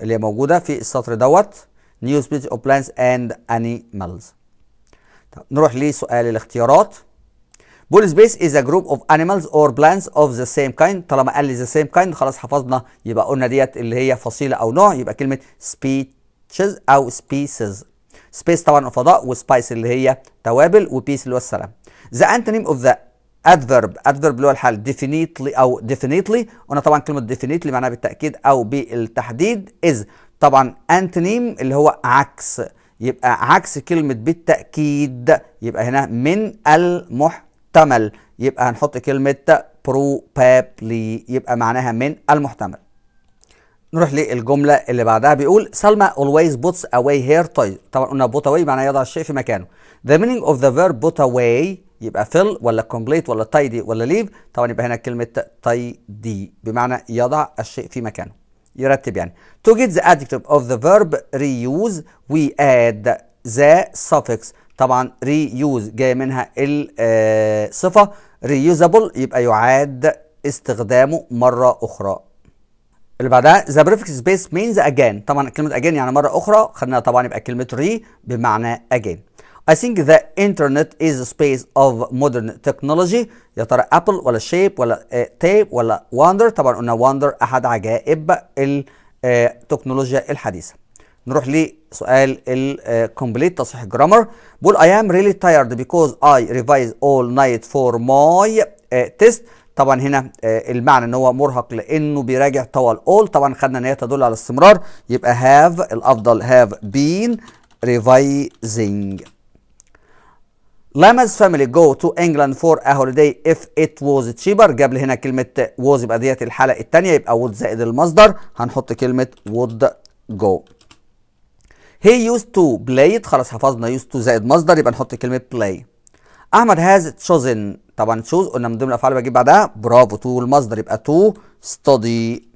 اللي هي موجودة في السطر دوت new speech of plants and animals طب نروح لسؤال الاختيارات بول سبيس از ا جروب اوف انيمالز اور بلانتس اوف ذا سيم كايند طالما قال لي ذا سيم كايند خلاص حفظنا يبقى قلنا ديت اللي هي فصيله او نوع يبقى كلمه سبيتشز او سبيسز سبيس طبعا الفضاء وسبايس اللي هي توابل وبيس اللي هو السلام ذا انتونيم اوف ذا adverb adverb اللي هو الحال definitely او definitely قلنا طبعا كلمه definitely معناها بالتاكيد او بالتحديد از طبعا انتونيم اللي هو عكس يبقى عكس كلمة بالتأكيد يبقى هنا من المحتمل يبقى هنحط كلمة probably يبقى معناها من المحتمل نروح للجملة اللي بعدها بيقول سلمى always puts away her toys طبعا قلنا put away معناها يضع الشيء في مكانه the meaning of the verb put away يبقى fill ولا complete ولا tidy ولا leave طبعا يبقى هنا كلمة tidy بمعنى يضع الشيء في مكانه يرتب يعني to get the adjective of the verb reuse we add the suffix طبعا reuse جاي منها الصفة آه، reusable يبقى يعاد استخدامه مرة أخرى اللي بعدها the prefix space means again طبعا كلمة again يعني مرة أخرى خلينا طبعا يبقى كلمة re بمعنى again I think the internet is a space of modern technology يا ترى ابل ولا شيب ولا تيب آه، ولا واندر طبعا قلنا واندر احد عجائب التكنولوجيا الحديثه نروح لسؤال الكومبليت آه، تصحيح الجرامر بقول I am really tired because I revise all night for my آه، test طبعا هنا المعنى ان هو مرهق لانه بيراجع طوال all طبعا خدنا ان هي تدل على الاستمرار يبقى have الافضل have been revising Lama's family go to England for a holiday if it was cheaper جاب لي هنا كلمة was يبقى ديت الحالة التانية يبقى would زائد المصدر هنحط كلمة would go he used to play it خلاص حفظنا used to زائد مصدر يبقى نحط كلمة play أحمد has chosen طبعا choose قلنا من ضمن الأفعال بجيب بعدها برافو to المصدر يبقى to study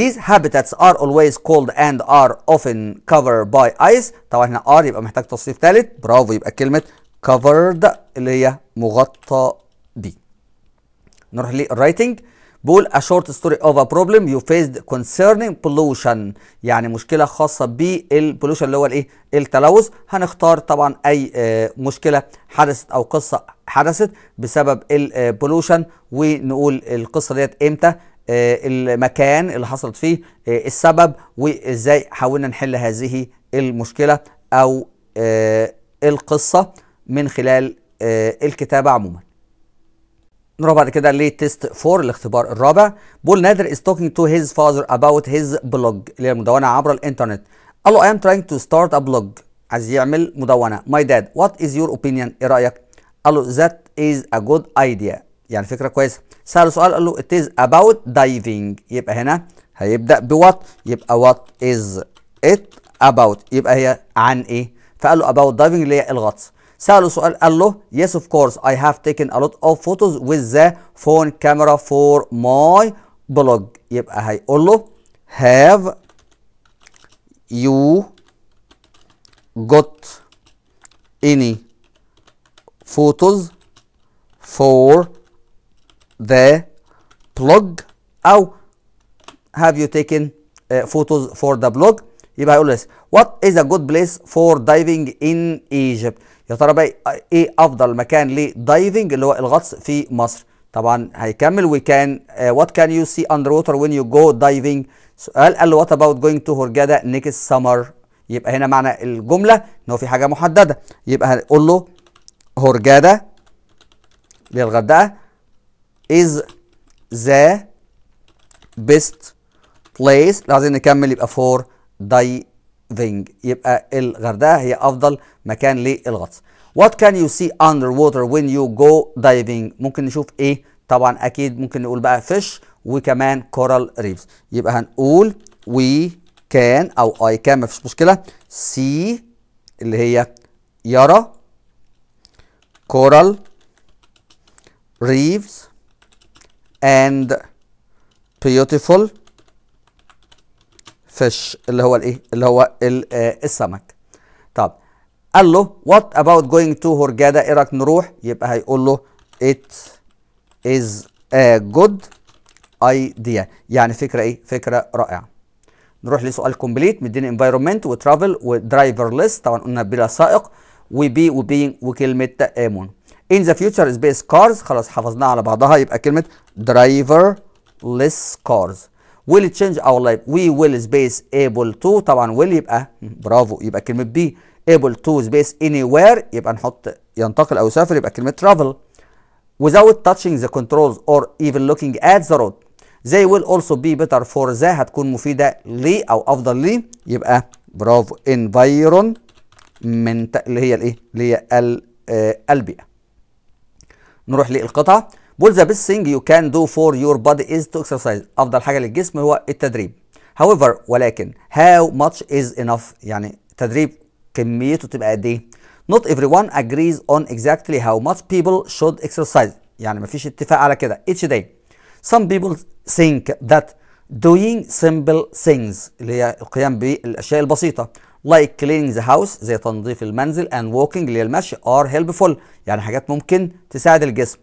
These habitats are always cold and are often covered by ice طبعا هنا are يبقى محتاج تصريف ثالث برافو يبقى كلمة covered اللي هي مغطى بيه نروح للرايتنج بقول a short story of a problem you faced concerning pollution يعني مشكله خاصه بالبولوشن اللي هو الايه التلوث هنختار طبعا اي آه، مشكله حدثت او قصه حدثت بسبب البولوشن آه، ونقول القصه ديت امتى آه، المكان اللي حصلت فيه السبب وازاي حاولنا نحل هذه المشكله او القصه من خلال آه، الكتابه عموما نروح بعد كده لتيست 4 الاختبار الرابع بول نادر is talking to his father about his blog اللي هي المدونه عبر الانترنت قال له I am trying to start a blog عايز يعمل مدونه my dad what is your opinion ايه رايك قال له that is a good idea يعني فكره كويسه سأله سؤال قال له it is about diving يبقى هنا هيبدا ب what يبقى what is it about يبقى هي عن ايه فقال له about diving اللي هي الغطس سألوا سؤال قال له yes of course I have taken a lot of photos with the phone camera for my blog يبقى هيقول له have you got any photos for the blog أو have you taken uh, photos for the blog يبقى هيقول له what is a good place for diving in Egypt يا ترى بقى ايه افضل مكان لدايفنج اللي هو الغطس في مصر طبعا هيكمل وي كان وات كان يو سي اندر ووتر وين يو جو دايفنج سؤال قال له وات اباوت جوينج تو هورجادا نيكست سمر يبقى هنا معنى الجمله ان هو في حاجه محدده يبقى هنقول له هورجادا للغردقه از ذا بيست بليس لازم عايزين نكمل يبقى فور داي فينج يبقى الغردقه هي افضل مكان للغطس وات كان يو سي اندر ووتر وين يو جو دايفنج ممكن نشوف ايه طبعا اكيد ممكن نقول بقى فيش وكمان كورال ريفز يبقى هنقول وي كان او اي كان مفيش مشكله سي اللي هي يرى كورال ريفز and beautiful فيش اللي هو الايه اللي هو آه، السمك طب قال له وات اباوت جوينج تو هورجادا ايه رايك نروح يبقى هيقول له ات از ا جود ايديا يعني فكره ايه فكره رائعه نروح لسؤال كومبليت مديني انفايرمنت وترافل ودرايفر ليست طبعا قلنا بلا سائق وبي وبينج وكلمه تامن ان ذا فيوتشر سبيس كارز خلاص حفظناها على بعضها يبقى كلمه درايفر ليس كارز will change our life we will space able to طبعا will يبقى برافو يبقى كلمه بي able to space anywhere يبقى نحط ينتقل او يسافر يبقى كلمه travel without touching the controls or even looking at the road they will also be better for the هتكون مفيده لي او افضل لي يبقى برافو environment اللي هي الايه اللي هي البيئه نروح للقطعه بول ذا بيست ثينج يو كان دو فور يور بادي از تو اكسرسايز افضل حاجه للجسم هو التدريب however ولكن هاو ماتش از انف يعني تدريب كميته تبقى قد ايه not everyone agrees on exactly how much people should exercise يعني مفيش اتفاق على كده each day some people think that doing simple things اللي هي القيام بالاشياء البسيطه like cleaning the house زي تنظيف المنزل and walking اللي هي المشي are helpful يعني حاجات ممكن تساعد الجسم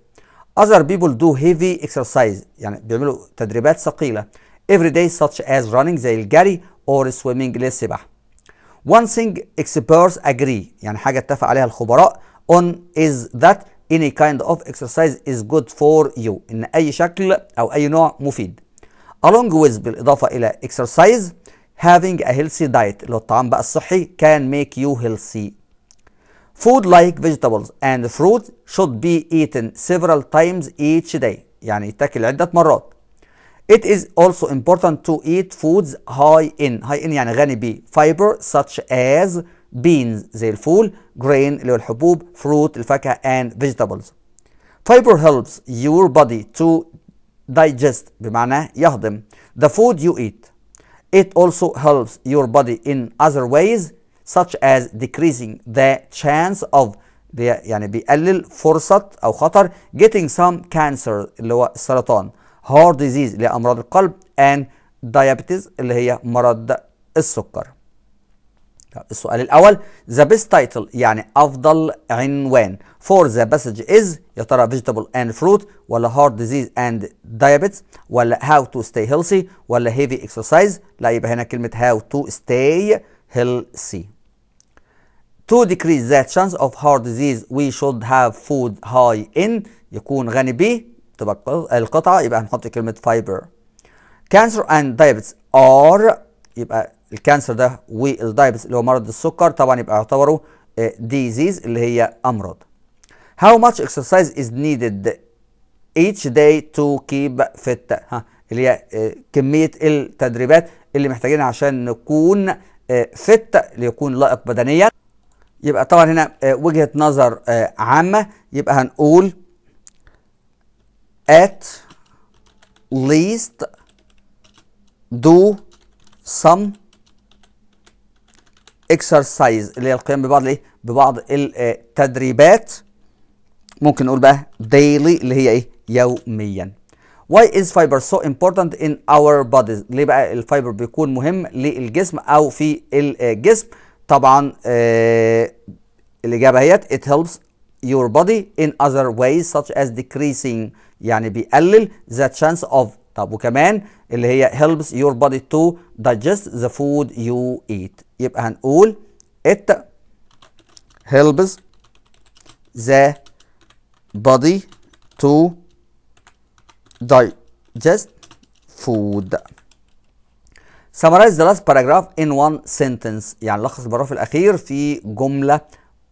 other people do heavy exercise يعني بيعملوا تدريبات ثقيله every day such as running زي الجري or swimming للسباحه one thing experts agree يعني حاجه اتفق عليها الخبراء on is that any kind of exercise is good for you ان اي شكل او اي نوع مفيد along with بالاضافه الى exercise having a healthy diet اللي هو الطعام بقى الصحي can make you healthy Food like vegetables and fruit should be eaten several times each day يعني تأكل عدة مرات It is also important to eat foods high in high in يعني غني ب fiber such as beans زي الفول grain اللي هو الحبوب fruit الفاكهة and vegetables Fiber helps your body to digest بمعنى يهضم the food you eat It also helps your body in other ways such as decreasing the chance of يعني بيقلل فرصة أو خطر getting some cancer اللي هو السرطان heart disease اللي هي أمراض القلب and diabetes اللي هي مرض السكر السؤال الأول the best title يعني أفضل عنوان for the passage is يا ترى vegetable and fruit ولا heart disease and diabetes ولا how to stay healthy ولا heavy exercise لا يبقى هنا كلمة how to stay healthy To decrease that chance of heart disease we should have food high in يكون غني ب تبقى القطعة يبقى هنحط كلمة fiber. Cancer and diabetes are يبقى الكانسر ده والدايبس اللي هو مرض السكر طبعا يبقى يعتبروا ديزيز آه، اللي هي أمراض. How much exercise is needed each day to keep fit ها اللي هي آه، كمية التدريبات اللي محتاجينها عشان نكون فت آه، ليكون لائق بدنيا يبقى طبعا هنا آه، وجهة نظر آه، عامة يبقى هنقول at least do some exercise اللي هي القيام ببعض الايه ببعض التدريبات ممكن نقول بقى daily اللي هي ايه يوميا Why is fiber so important in our bodies؟ ليه بقى الفايبر بيكون مهم للجسم او في الجسم؟ طبعا آه الاجابه it helps your body in other ways such as decreasing يعني بيقلل the chance of طب وكمان اللي هي helps your body to digest the food you eat يبقى هنقول it helps the body to digest food summarize the last paragraph in one sentence يعني لخص البراف الأخير في جملة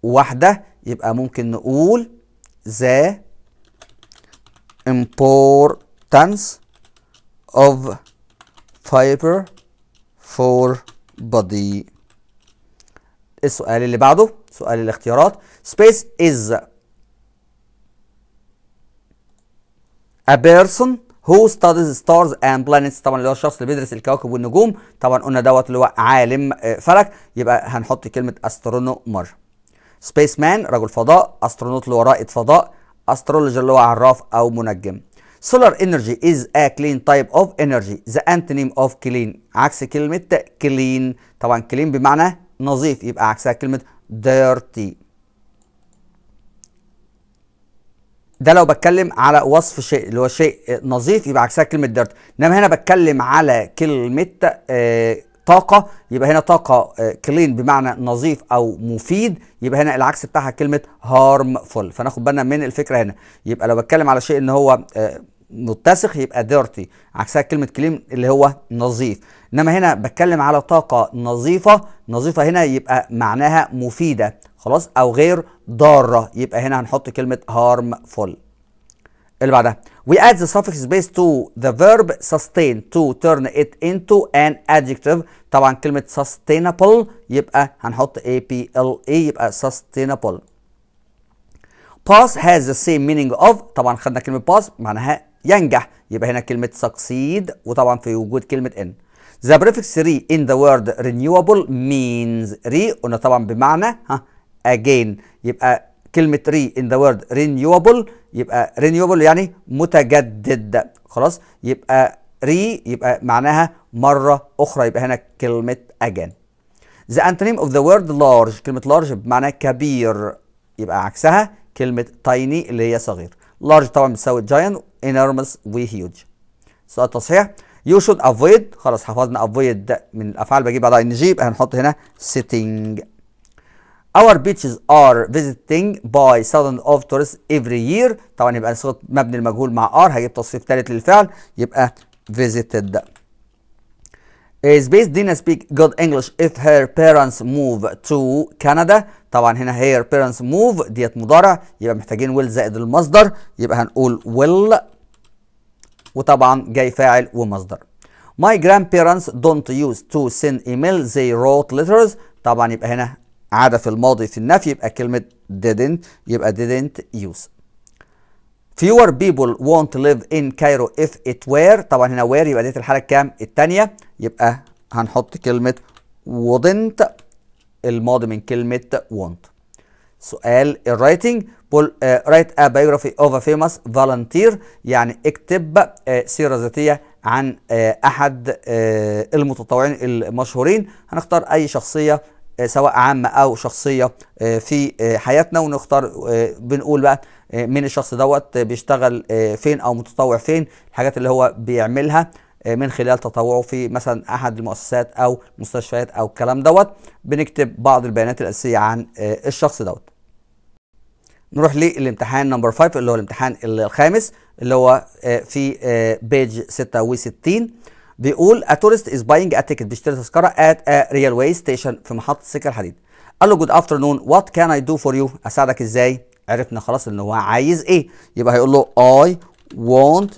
واحدة يبقى ممكن نقول the importance of fiber for body السؤال اللي بعده سؤال الاختيارات space is a person هو ستاديز ستارز اند بلانيتس طبعا اللي هو الشخص اللي بيدرس الكواكب والنجوم طبعا قلنا دوت اللي هو عالم آه، فلك يبقى هنحط كلمه استرونومر سبيس مان رجل فضاء استرونوت اللي هو رائد فضاء استرولوجر اللي هو عراف او منجم سولار انرجي از ا كلين تايب اوف انرجي ذا antonym اوف كلين عكس كلمه كلين طبعا كلين بمعنى نظيف يبقى عكسها كلمه ديرتي ده لو بتكلم على وصف شيء اللي هو شيء نظيف يبقى عكسها كلمه ديرت انما هنا بتكلم على كلمه آه، طاقة يبقى هنا طاقة كلين آه، بمعنى نظيف أو مفيد يبقى هنا العكس بتاعها كلمة هارمفول فناخد بالنا من الفكرة هنا يبقى لو بتكلم على شيء إن هو آه، متسخ يبقى ديرتي عكسها كلمة كلين اللي هو نظيف إنما هنا بتكلم على طاقة نظيفة نظيفة هنا يبقى معناها مفيدة خلاص او غير ضاره يبقى هنا هنحط كلمه harmful اللي بعدها we add the suffix base to the verb sustain to turn it into an adjective طبعا كلمه sustainable يبقى هنحط a p l e يبقى sustainable pass has the same meaning of طبعا خدنا كلمه pass معناها ينجح يبقى هنا كلمه succeed وطبعا في وجود كلمه in the prefix re in the word renewable means re قلنا طبعا بمعنى ها again يبقى كلمة ري in the word renewable يبقى renewable يعني متجدد خلاص يبقى ري يبقى معناها مرة أخرى يبقى هنا كلمة again The antonym of the word large كلمة large بمعنى كبير يبقى عكسها كلمة tiny اللي هي صغير large طبعا بتساوي giant enormous و huge سؤال تصحيح you should avoid خلاص حفظنا avoid من الأفعال بجيب بعدها ing يبقى هنحط هنا sitting Our beaches are visiting by thousands of tourists every year طبعا يبقى صيغه مبني المجهول مع ار هجيب تصريف ثالث للفعل يبقى visited is based Dina speak good English if her parents move to Canada طبعا هنا her parents move ديت مضارع يبقى محتاجين will زائد المصدر يبقى هنقول will وطبعا جاي فاعل ومصدر My grandparents don't use to send email they wrote letters طبعا يبقى هنا عاد في الماضي في النفي يبقى كلمة didn't يبقى didn't use fewer people won't live in Cairo if it were طبعا هنا where يبقى ديت الحالة الكام الثانية يبقى هنحط كلمة wouldn't الماضي من كلمة won't. سؤال الرايتنج بول رايت ا بايوغرافي اوف ا فيموس فالنتير يعني اكتب uh, سيره ذاتيه عن uh, احد uh, المتطوعين المشهورين هنختار اي شخصيه آه، سواء عامه او شخصيه آه، في آه، حياتنا ونختار بنقول بقى مين الشخص دوت بيشتغل فين او متطوع فين الحاجات اللي هو بيعملها من خلال تطوعه في مثلا احد المؤسسات او مستشفيات او الكلام دوت بنكتب بعض البيانات الاساسيه عن الشخص دوت نروح للامتحان نمبر 5 اللي هو الامتحان الخامس اللي هو في بيج 66 بيقول a tourist is buying a ticket بيشتري تذكره at a railway station في محطه سكه الحديد قال له good afternoon what can i do for you اساعدك ازاي عرفنا خلاص ان هو عايز ايه يبقى هيقول له اي want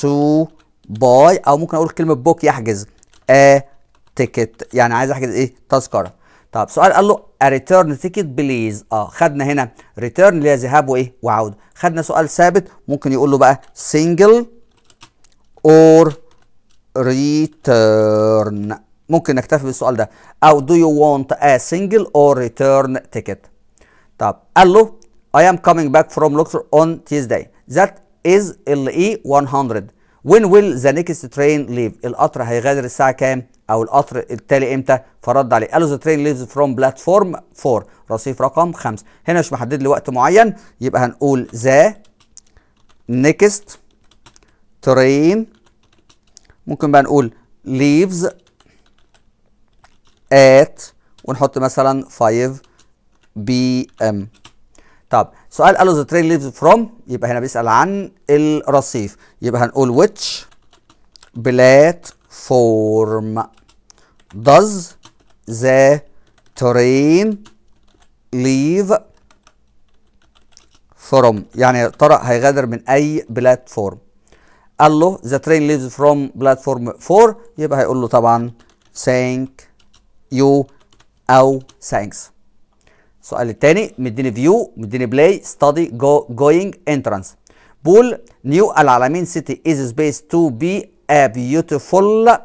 to buy او ممكن اقول كلمه بوك يحجز a ticket يعني عايز احجز ايه تذكره طب سؤال قال له a return ticket please اه خدنا هنا return اللي هي ذهاب وايه وعوده خدنا سؤال ثابت ممكن يقول له بقى single or return ممكن نكتفي بالسؤال ده او do you want a single or return ticket طب قال له I am coming back from Luxor on Tuesday that is LE 100 when will the next train leave القطر هيغادر الساعة كام او القطر التالي امتى فرد عليه قال له the train leaves from platform 4 رصيف رقم 5 هنا مش محدد لي وقت معين يبقى هنقول the next train ممكن بقى نقول leaves at ونحط مثلا 5 بي ام طب سؤال قالوا the train leaves from يبقى هنا بيسأل عن الرصيف يبقى هنقول which platform does the train leave from يعني ترى هيغادر من اي بلاتفورم قال له the train leaves from platform 4 يبقى هيقول له طبعا thank you او thanks السؤال الثاني مديني فيو مديني بلاي ستادي جو جوينج انترانس بول نيو العالمين سيتي از سبيس تو بي ا بيوتيفول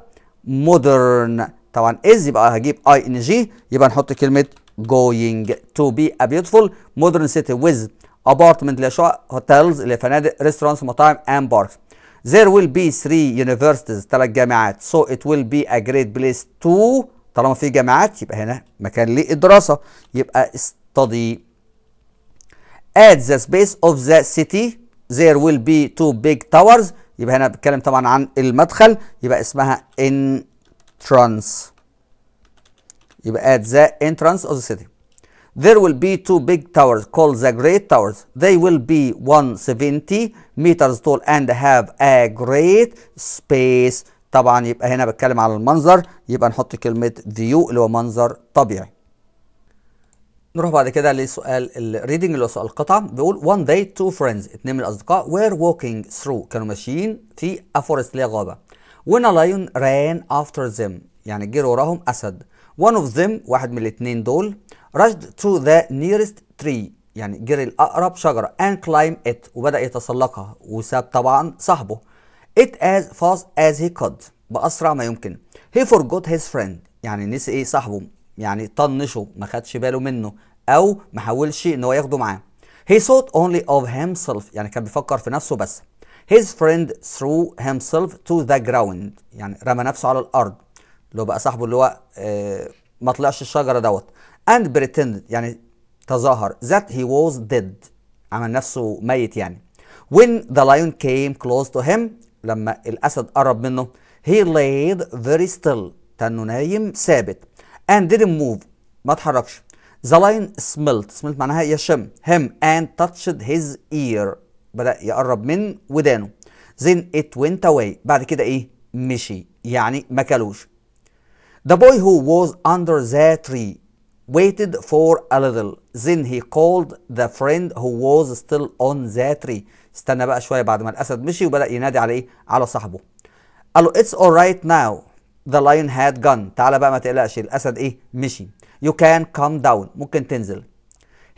مودرن طبعا از يبقى هجيب اي ان جي يبقى نحط كلمه جوينج تو بي ا بيوتيفول مودرن سيتي ويز ابارتمنت اللي هي شقق هوتيلز اللي هي فنادق ريستورانتس مطاعم اند باركس There will be three universities ثلاث جامعات so it will be a great place to طالما في جامعات يبقى هنا مكان للدراسة يبقى study at the space of the city there will be two big towers يبقى هنا بتكلم طبعا عن المدخل يبقى اسمها entrance يبقى at the entrance of the city there will be two big towers called the great towers. They will be 170 meters tall and have a great space. طبعا يبقى هنا بتكلم على المنظر يبقى نحط كلمة view اللي هو منظر طبيعي. نروح بعد كده لسؤال الريدنج اللي هو سؤال القطعة بيقول one day two friends اتنين من الأصدقاء were walking through كانوا ماشيين في a forest اللي هي غابة. when a lion ran after them يعني جري وراهم أسد. one of them واحد من الاتنين دول rushed تو the nearest tree يعني جري الأقرب شجرة and climb it وبدأ يتسلقها وساب طبعا صاحبه it as fast as he could بأسرع ما يمكن he forgot his friend يعني نسي ايه صاحبه يعني طنشه ما خدش باله منه أو ما حاولش إن هو ياخده معاه he thought only of himself يعني كان بيفكر في نفسه بس his friend threw himself to the ground يعني رمى نفسه على الأرض اللي هو بقى صاحبه اللي هو آه ما طلعش الشجرة دوت and pretended يعني تظاهر that he was dead عمل نفسه ميت يعني when the lion came close to him لما الأسد قرب منه he laid very still تنه نايم ثابت and didn't move ما اتحركش the lion smelt smelt معناها يشم him and touched his ear بدأ يقرب من ودانه then it went away بعد كده ايه مشي يعني ما كلوش the boy who was under the tree waited for a little then he called the friend who was still on the tree استنى بقى شويه بعد ما الاسد مشي وبدا ينادي على ايه على صاحبه قال له it's alright now the lion had gone تعالى بقى ما تقلقش الاسد ايه مشي you can come down ممكن تنزل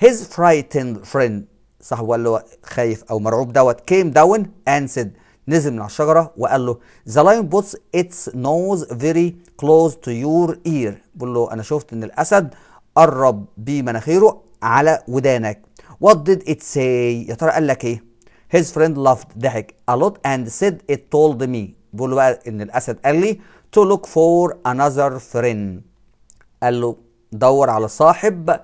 his frightened friend صاحبه قال له خايف او مرعوب دوت came down and said نزل من على الشجره وقال له the lion puts its nose very close to your ear بقول له انا شفت ان الاسد قرب بمناخيره على ودانك what did it say يا ترى قال لك ايه his friend laughed ضحك a lot and said it told me بيقول له بقى ان الاسد قال لي to look for another friend قال له دور على صاحب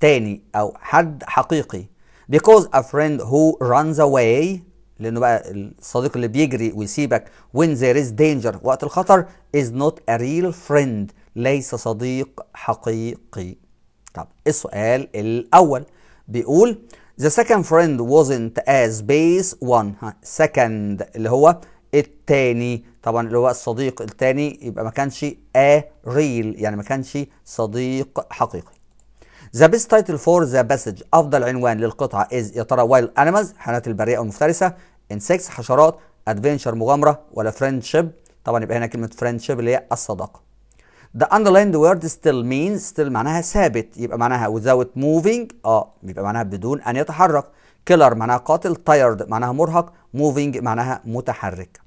تاني او حد حقيقي because a friend who runs away لانه بقى الصديق اللي بيجري ويسيبك when there is danger وقت الخطر is not a real friend ليس صديق حقيقي طب إيه السؤال الأول بيقول The second friend wasn't as base one ها second اللي هو التاني طبعا اللي هو الصديق التاني يبقى ما كانش a real يعني ما كانش صديق حقيقي The best title for the passage افضل عنوان للقطعه از يا ترى wild animals حيوانات البريه او المفترسه انسكس حشرات ادفنشر مغامره ولا فريندشيب طبعا يبقى هنا كلمه فريندشيب اللي هي الصداقه the underlined word still means still معناها ثابت يبقى معناها without moving اه يبقى معناها بدون ان يتحرك killer معناها قاتل tired معناها مرهق moving معناها متحرك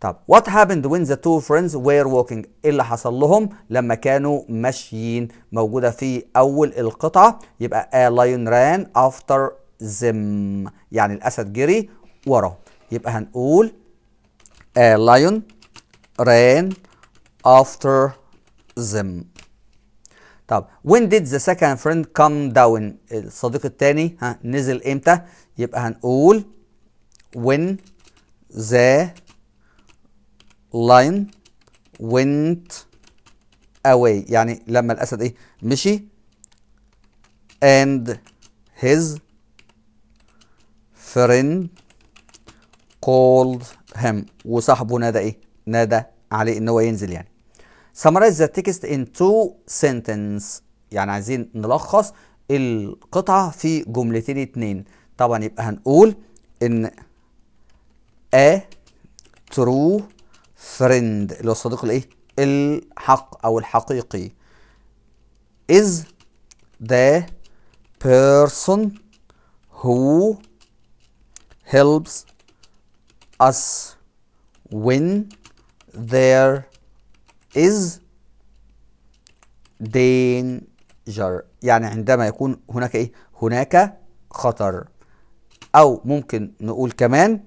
طب what happened when the two friends were walking ايه اللي حصل لهم لما كانوا ماشيين موجوده في اول القطعه يبقى a lion ran after them يعني الاسد جري وراه يبقى هنقول a lion ran after them طب when did the second friend come down الصديق الثاني ها نزل امتى يبقى هنقول when the lion went away يعني لما الاسد ايه مشي and his friend called him وصاحبه نادى ايه نادى عليه ان هو ينزل يعني summarize the text in two sentence يعني عايزين نلخص القطعة في جملتين اتنين طبعا يبقى هنقول ان a true friend اللي هو الصديق الايه الحق او الحقيقي is the person who helps us when there is danger يعني عندما يكون هناك ايه هناك خطر او ممكن نقول كمان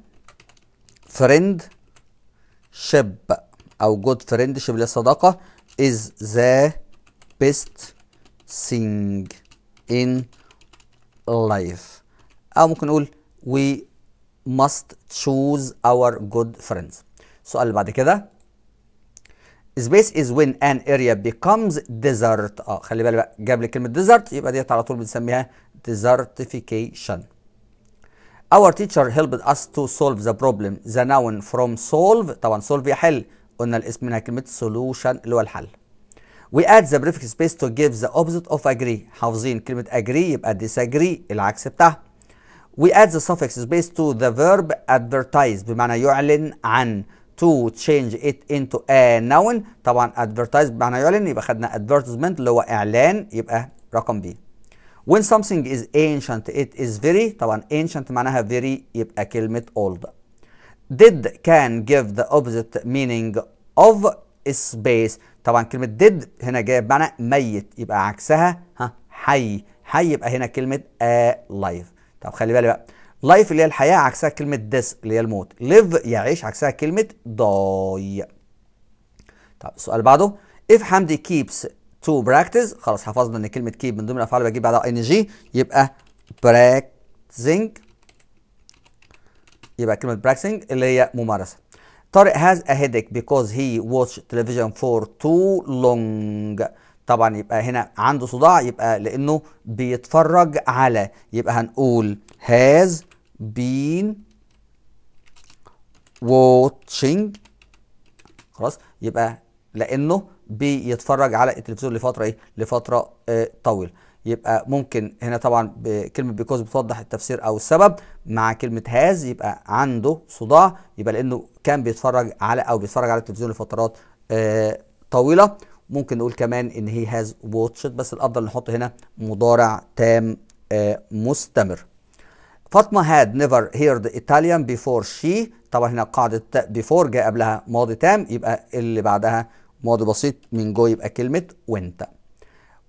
friend ship او good friendship اللي الصداقة is the best thing in life او ممكن نقول we must choose our good friends السؤال اللي بعد كده سبيس از وين ان اريا بيكمز ديزرت اه خلي بالك بقى جاب لي كلمه ديزرت يبقى ديت على طول بنسميها desertification our teacher helped us to solve the problem the noun from solve طبعا solve يحل قلنا الاسم منها كلمه solution اللي هو الحل we add the prefix space to give the opposite of agree حافظين كلمه agree يبقى disagree العكس بتاعها we add the suffix space to the verb advertise بمعنى يعلن عن to change it into a noun طبعا advertise بمعنى يعلن يبقى خدنا advertisement اللي هو اعلان يبقى رقم بي. when something is ancient it is very طبعا ancient معناها very يبقى كلمة old did can give the opposite meaning of space طبعا كلمة did هنا جاية بمعنى ميت يبقى عكسها ها حي حي يبقى هنا كلمة alive طب خلي بالي بقى لايف اللي هي الحياه عكسها كلمه ديس اللي هي الموت ليف يعيش عكسها كلمه داي طب السؤال بعده اف حمدي كيبس تو براكتس خلاص حفظنا ان كلمه كيب من ضمن الافعال اللي بجيب بعدها ان جي يبقى practicing يبقى كلمه practicing اللي هي ممارسه طارق هاز ا هيديك بيكوز هي واتش تلفزيون فور تو لونج طبعا يبقى هنا عنده صداع يبقى لانه بيتفرج على يبقى هنقول has been watching خلاص يبقى لانه بيتفرج على التلفزيون لفتره ايه لفتره آه طويله يبقى ممكن هنا طبعا كلمه بيكوز بتوضح التفسير او السبب مع كلمه هاز يبقى عنده صداع يبقى لانه كان بيتفرج على او بيتفرج على التلفزيون لفترات آه طويله ممكن نقول كمان ان هي هاز واتشت بس الافضل نحط هنا مضارع تام آه مستمر فاطمة had never heard Italian before she طبعا هنا قاعدة before جاء قبلها ماضي تام يبقى اللي بعدها ماضي بسيط من جو يبقى كلمة وانت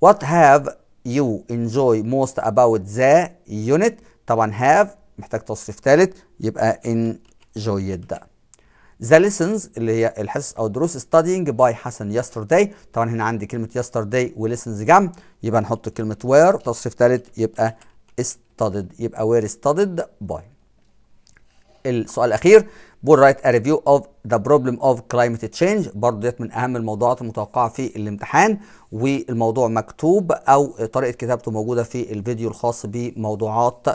What have you enjoy most about the unit طبعا have محتاج تصريف ثالث يبقى enjoyed The lessons اللي هي الحصص او الدروس studying by حسن yesterday طبعا هنا عندي كلمة yesterday و lessons جمع يبقى نحط كلمة where تصريف ثالث يبقى است ضد يبقى وير ضد باي السؤال الاخير بول رايت ا ريفيو اوف ذا بروبلم اوف كلايمت تشينج برضه ديت من اهم الموضوعات المتوقعه في الامتحان والموضوع مكتوب او طريقه كتابته موجوده في الفيديو الخاص بموضوعات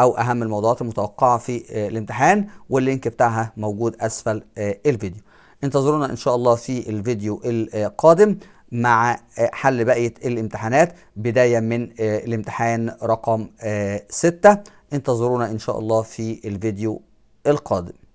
او اهم الموضوعات المتوقعه في آه، الامتحان واللينك بتاعها موجود اسفل آه، الفيديو انتظرونا ان شاء الله في الفيديو القادم مع آه، حل بقية الامتحانات بداية من آه، الامتحان رقم 6 آه، انتظرونا إن شاء الله في الفيديو القادم